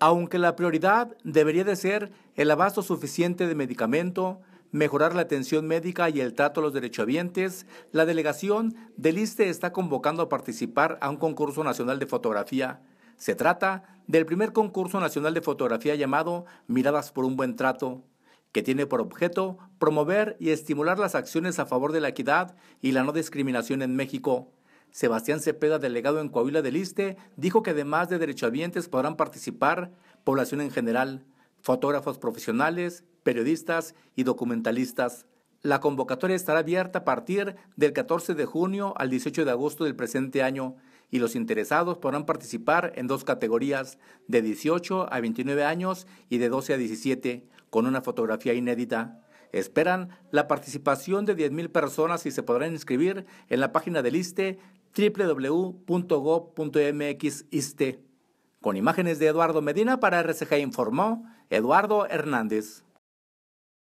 aunque la prioridad debería de ser el abasto suficiente de medicamento, mejorar la atención médica y el trato a los derechohabientes, la delegación del ISTE está convocando a participar a un concurso nacional de fotografía. Se trata del primer concurso nacional de fotografía llamado Miradas por un buen trato, que tiene por objeto promover y estimular las acciones a favor de la equidad y la no discriminación en México. Sebastián Cepeda, delegado en Coahuila del Iste, dijo que además de derechohabientes podrán participar población en general, fotógrafos profesionales, periodistas y documentalistas. La convocatoria estará abierta a partir del 14 de junio al 18 de agosto del presente año y los interesados podrán participar en dos categorías, de 18 a 29 años y de 12 a 17, con una fotografía inédita. Esperan la participación de 10.000 personas y se podrán inscribir en la página del ISTE www.go.mxiste. con imágenes de Eduardo Medina para RCG informó Eduardo Hernández.